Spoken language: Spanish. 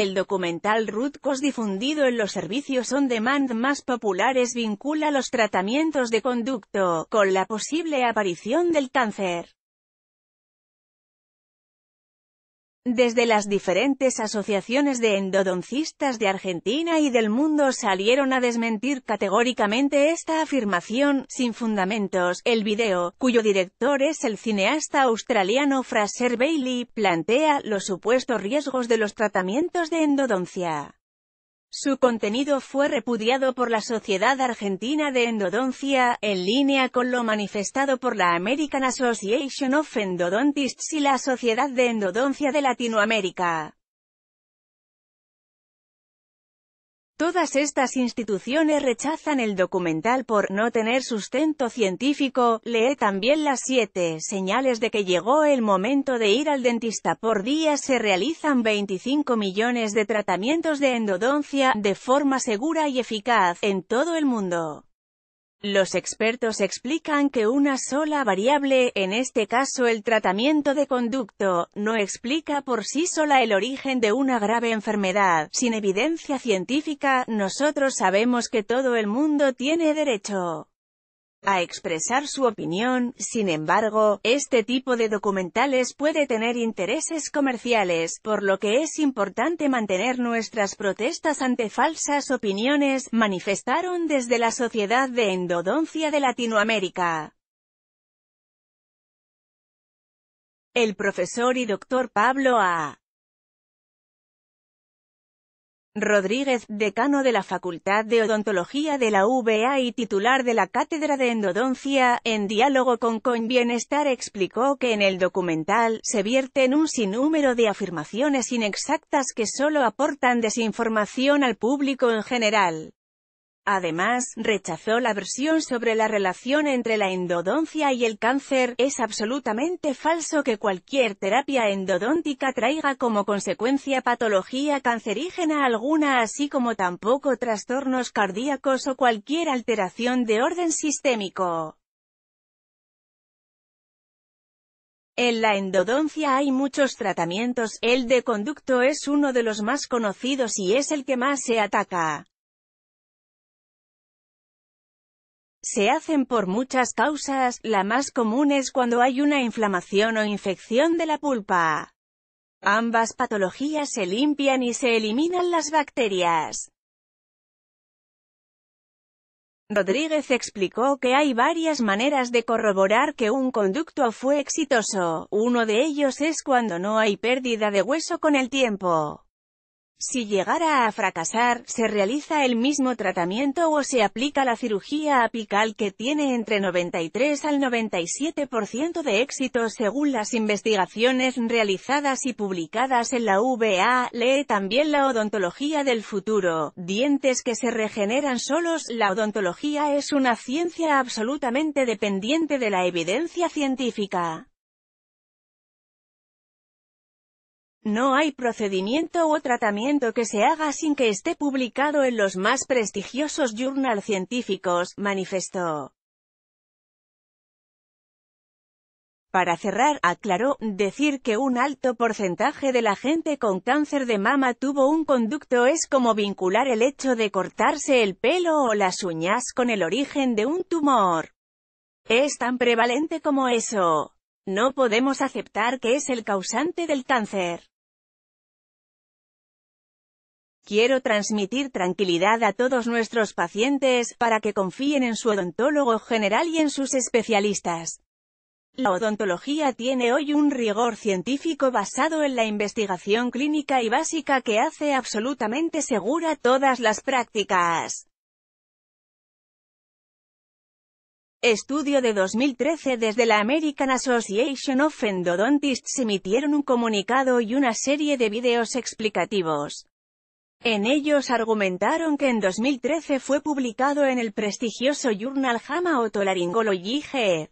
El documental cos difundido en los servicios on demand más populares vincula los tratamientos de conducto, con la posible aparición del cáncer. Desde las diferentes asociaciones de endodoncistas de Argentina y del mundo salieron a desmentir categóricamente esta afirmación, sin fundamentos. El video, cuyo director es el cineasta australiano Fraser Bailey, plantea los supuestos riesgos de los tratamientos de endodoncia. Su contenido fue repudiado por la Sociedad Argentina de Endodoncia, en línea con lo manifestado por la American Association of Endodontists y la Sociedad de Endodoncia de Latinoamérica. Todas estas instituciones rechazan el documental por no tener sustento científico. Lee también las siete señales de que llegó el momento de ir al dentista. Por día se realizan 25 millones de tratamientos de endodoncia, de forma segura y eficaz, en todo el mundo. Los expertos explican que una sola variable, en este caso el tratamiento de conducto, no explica por sí sola el origen de una grave enfermedad. Sin evidencia científica, nosotros sabemos que todo el mundo tiene derecho a expresar su opinión, sin embargo, este tipo de documentales puede tener intereses comerciales, por lo que es importante mantener nuestras protestas ante falsas opiniones, manifestaron desde la Sociedad de Endodoncia de Latinoamérica. El profesor y doctor Pablo A. Rodríguez, decano de la Facultad de Odontología de la UBA y titular de la Cátedra de Endodoncia, en diálogo con CoinBienestar explicó que en el documental, se vierten un sinnúmero de afirmaciones inexactas que solo aportan desinformación al público en general. Además, rechazó la versión sobre la relación entre la endodoncia y el cáncer. Es absolutamente falso que cualquier terapia endodóntica traiga como consecuencia patología cancerígena alguna así como tampoco trastornos cardíacos o cualquier alteración de orden sistémico. En la endodoncia hay muchos tratamientos, el de conducto es uno de los más conocidos y es el que más se ataca. Se hacen por muchas causas, la más común es cuando hay una inflamación o infección de la pulpa. Ambas patologías se limpian y se eliminan las bacterias. Rodríguez explicó que hay varias maneras de corroborar que un conducto fue exitoso, uno de ellos es cuando no hay pérdida de hueso con el tiempo. Si llegara a fracasar, se realiza el mismo tratamiento o se aplica la cirugía apical que tiene entre 93 al 97% de éxito según las investigaciones realizadas y publicadas en la VA. Lee también la odontología del futuro, dientes que se regeneran solos. La odontología es una ciencia absolutamente dependiente de la evidencia científica. No hay procedimiento o tratamiento que se haga sin que esté publicado en los más prestigiosos journals científicos, manifestó. Para cerrar, aclaró, decir que un alto porcentaje de la gente con cáncer de mama tuvo un conducto es como vincular el hecho de cortarse el pelo o las uñas con el origen de un tumor. Es tan prevalente como eso. No podemos aceptar que es el causante del cáncer. Quiero transmitir tranquilidad a todos nuestros pacientes, para que confíen en su odontólogo general y en sus especialistas. La odontología tiene hoy un rigor científico basado en la investigación clínica y básica que hace absolutamente segura todas las prácticas. Estudio de 2013 desde la American Association of Endodontists emitieron un comunicado y una serie de videos explicativos. En ellos argumentaron que en 2013 fue publicado en el prestigioso Journal Hama Otolaryngology G.E.